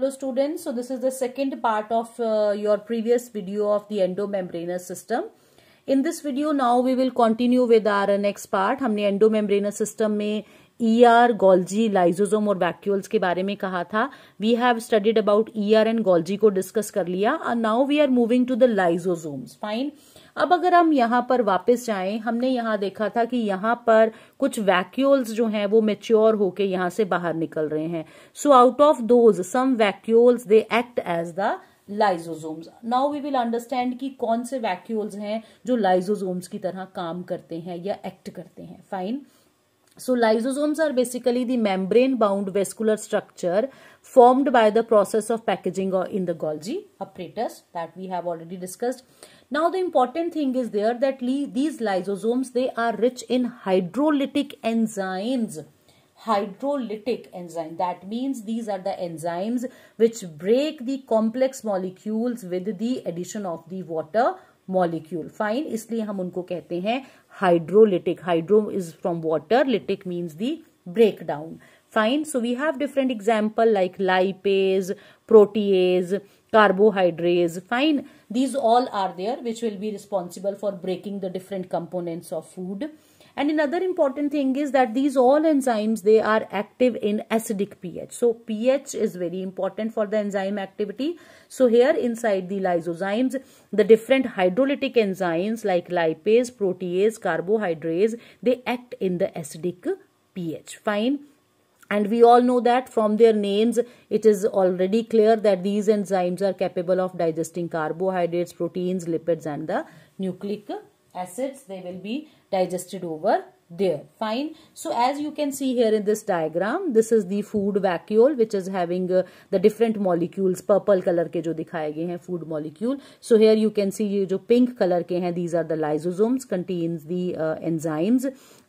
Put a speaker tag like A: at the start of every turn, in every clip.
A: Hello students, so this is the second part of uh, your previous video of the endomembranous system. In this video now we will continue with our next part. हमने endomembranous system में ER, Golgi, lysosome और vacuoles के बारे में कहा था we have studied about E R and Golgi को discuss कर लिया and now we are moving to the lysosomes fine अब अगर हम यहाँ पर वापस जाए हमने यहाँ देखा था कि यहाँ पर कुछ वैक्यूल्स जो हैं वो मेच्योर होके यहाँ से बाहर निकल रहे हैं so out of those some vacuoles they act as the lysosomes now we will understand कि कौन से वैक्यूल्स हैं जो लाइजोजोम्स की तरह काम करते हैं या एक्ट करते हैं fine so lysosomes are basically the membrane bound vesicular structure formed by the process of packaging in the Golgi apparatus that we have already discussed Now the important thing is there that these lysosomes, they are rich in hydrolytic enzymes hydrolytic enzyme that means these are the enzymes which break the complex molecules with the addition of the water molecule fine इसलिए हम उनको कहते हैं hydrolytic hydro is from water lytic means the breakdown Fine. So we have different example like lipase, protease, carbohydrates. Fine. These all are there which will be responsible for breaking the different components of food. And another important thing is that these all enzymes, they are active in acidic pH. So pH is very important for the enzyme activity. So here inside the lysozymes, the different hydrolytic enzymes like lipase, protease, carbohydrates, they act in the acidic pH. Fine. And we all know that from their names, it is already clear that these enzymes are capable of digesting carbohydrates, proteins, lipids and the nucleic acids. They will be digested over there fine so as you can see here in this diagram this is the food vacuole which is having uh, the different molecules purple color ke jo dikhaye gaye hain food molecule so here you can see ye jo pink color ke hain these are the lysosomes contains the uh, enzymes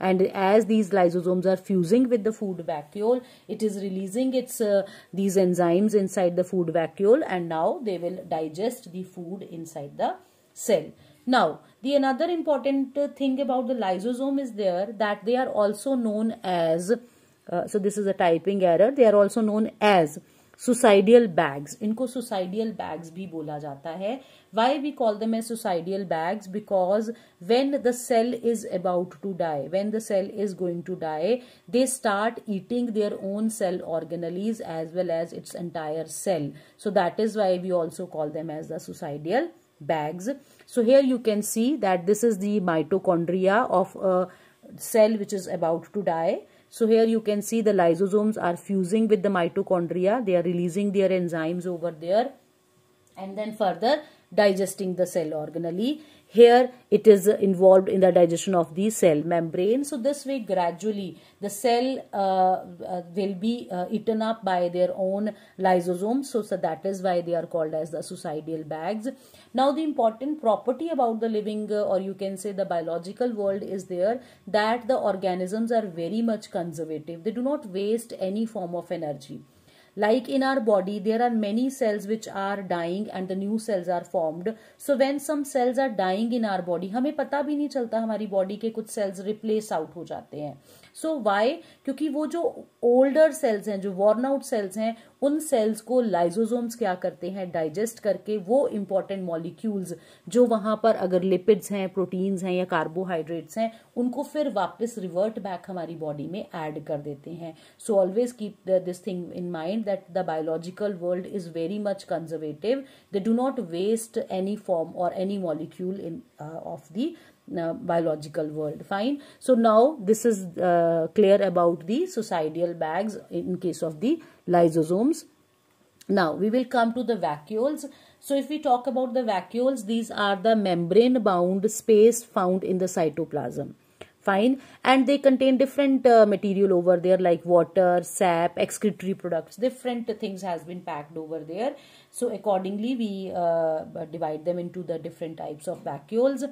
A: and as these lysosomes are fusing with the food vacuole it is releasing its uh, these enzymes inside the food vacuole and now they will digest the food inside the cell Now, the another important thing about the lysosome is there that they are also known as, uh, so this is a typing error, they are also known as suicidal bags. Inko suicidal bags bhi bola jata hai. Why we call them as suicidal bags? Because when the cell is about to die, when the cell is going to die, they start eating their own cell organelles as well as its entire cell. So that is why we also call them as the suicidal bags. So here you can see that this is the mitochondria of a cell which is about to die. So here you can see the lysosomes are fusing with the mitochondria. They are releasing their enzymes over there. And then further digesting the cell organelle. Here it is involved in the digestion of the cell membrane. So this way gradually the cell uh, uh, will be uh, eaten up by their own lysosomes. So, so that is why they are called as the suicidal bags. Now the important property about the living uh, or you can say the biological world is there that the organisms are very much conservative. They do not waste any form of energy. Like in our body, there are many cells which are dying and the new cells are formed. So when some cells are dying in our body, हमें पता भी नहीं चलता हमारी body के कुछ sales replace out हो जाते हैं सो so वाई क्योंकि वो जो ओल्डर सेल्स हैं जो वॉर्न आउट सेल्स हैं उन सेल्स को लाइजोजोम्स क्या करते हैं डाइजेस्ट करके वो इंपॉर्टेंट मॉलिक्यूल्स जो वहां पर अगर लिपिड्स हैं प्रोटीन्स हैं या कार्बोहाइड्रेट्स हैं उनको फिर वापस रिवर्ट बैक हमारी बॉडी में ऐड कर देते हैं so always keep this thing in mind that the biological world is very much conservative. They do not waste any form or any molecule in uh, of the uh, biological world fine so now this is uh, clear about the societal bags in case of the lysosomes now we will come to the vacuoles so if we talk about the vacuoles these are the membrane bound space found in the cytoplasm and they contain different uh, material over there like water, sap, excretory products. Different things has been packed over there. So accordingly, we uh, divide them into the different types of vacuoles.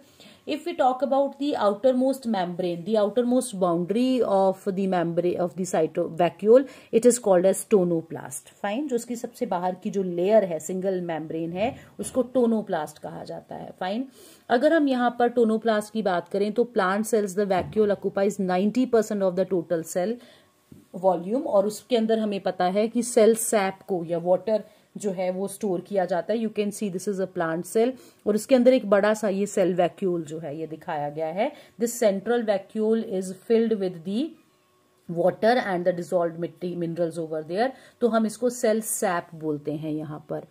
A: If we talk about the outermost membrane, the outermost boundary of the membrane of the cyto vacuole, it is called as tonoplast. Fine, jo uski sabse bahar ki jo layer hai single membrane hai usko tonoplast kaha jata hai fine agar hum yahan par tonoplast ki baat kare to plant cells the vacuole occupies 90 of the total cell volume और उसके अंदर हमें पता है कि cell SAP को या water जो है वो स्टोर किया जाता है you can see this is a plant cell और इसके अंदर एक बड़ा सा ये सेल वैक्यूल जो है ये दिखाया गया है this central vacuole is filled with the water and the dissolve mitti minerals over there तो हम इसको सेल सैप बोलते हैं यहाँ पर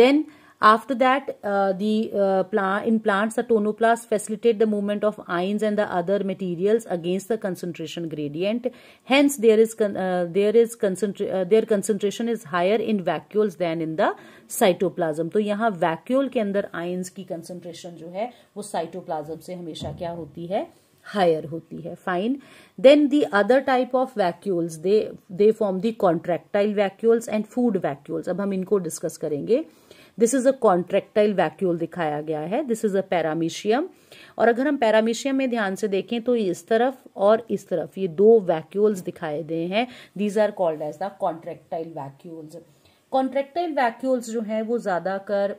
A: then After that, uh, the uh, plant in plants, the tonoplast facilitate the movement of ions and the other materials against the concentration gradient. Hence, there is con uh, there is concentra their concentration is higher in vacuoles than in the cytoplasm to yahan vacuole ke andar ions ki concentration jo hai wo cytoplasm se hamesha kya hoti hai higher hoti hai fine then the other type of vacuoles they they form the contractile vacuoles and food vacuoles ab hum inko discuss karenge this is a contractile vacuole दिखाया गया है this is a paramecium और अगर हम paramecium में ध्यान से देखें तो इस तरफ और इस तरफ ये दो वैक्यूल्स दिखाए गए हैं these are called as the contractile vacuoles contractile vacuoles जो हैं वो ज्यादातर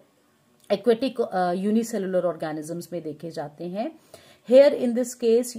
A: एक्वेटिक यूनिसेलुलर ऑर्गेनिजम्स में देखे जाते हैं हेयर इन दिस केस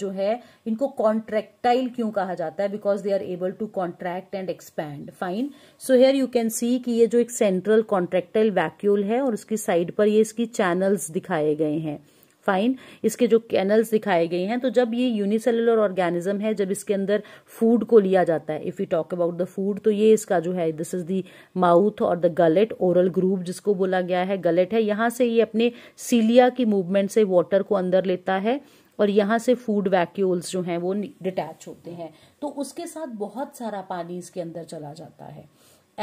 A: जो है इनको कॉन्ट्रेक्टाइल क्यों कहा जाता है because they are able to contract and expand fine so here you can see कि ये जो एक सेंट्रल कॉन्ट्रेक्टाइल वैक्यूल है और उसकी साइड पर ये इसकी चैनल्स दिखाए गए हैं फाइन इसके जो कैनल्स दिखाए गए हैं तो जब ये यूनिसेलुलर ऑर्गेनिज्म है जब इसके अंदर फूड को लिया जाता है if you talk about the food तो ये इसका जो है दिस इज द माउथ और द गलेट ओरल ग्रूप जिसको बोला गया है गलेट है यहां से ये अपने सीलिया की मूवमेंट से वॉटर को अंदर लेता है और यहां से फूड वैक्यूल्स जो हैं वो डिटैच होते हैं तो उसके साथ बहुत सारा पानी इसके अंदर चला जाता है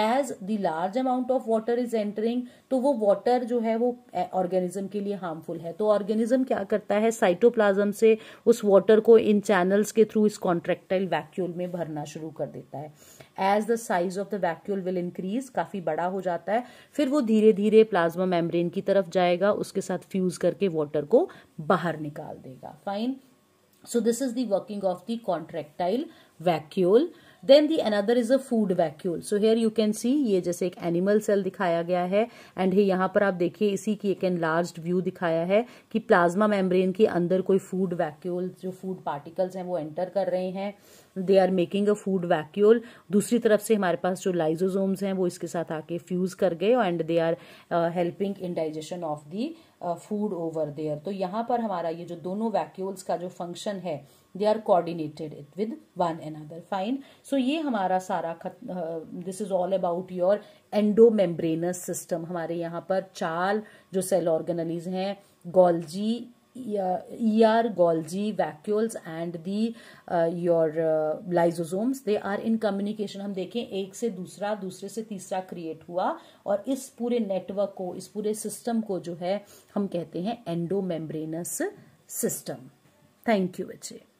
A: as the large amount of water is entering तो वो वाटर जो है वो ऑर्गेनिज्म के लिए हार्मफुल है तो ऑर्गेनिज्म क्या करता है साइटोप्लाज्म से उस वाटर को इन चैनल्स के थ्रू इस कॉन्ट्रेक्टाइल वैक्यूल में भरना शुरू कर देता है as the size of the vacuole will increase काफी बड़ा हो जाता है फिर वो धीरे धीरे प्लाज्मा मेम्ब्रेन की तरफ जाएगा उसके साथ फ्यूज करके वॉटर को बाहर निकाल देगा fine so this is the working of the contractile vacuole then the another is a food vacuole so here you can see ये जैसे एक एनिमल सेल दिखाया गया है एंड यहाँ पर आप देखिए इसी की एक एनलार्ज व्यू दिखाया है कि प्लाज्मा मेम्ब्रेन के अंदर कोई फूड वैक्यूल जो फूड पार्टिकल्स हैं वो एंटर कर रहे हैं they are making a food vacuole दूसरी तरफ से हमारे पास जो लाइजोजोम्स हैं वो इसके साथ आके फ्यूज कर गए and they are helping in digestion of the food over there तो यहाँ पर हमारा ये जो दोनों वैक्यूल्स का जो फंक्शन है they are coordinated with one other fine so ये हमारा सारा this is all about your endomembranous system हमारे यहाँ पर चार जो सेल ऑर्गेनलीज हैं Golgi E R Golgi vacuoles and the your lysosomes they are in communication हम देखें एक से दूसरा दूसरे से तीसरा क्रिएट हुआ और इस पूरे नेटवर्क को इस पूरे सिस्टम को जो है हम कहते हैं एंडोमेम्ब्रेनस सिस्टम थैंक यू बच्चे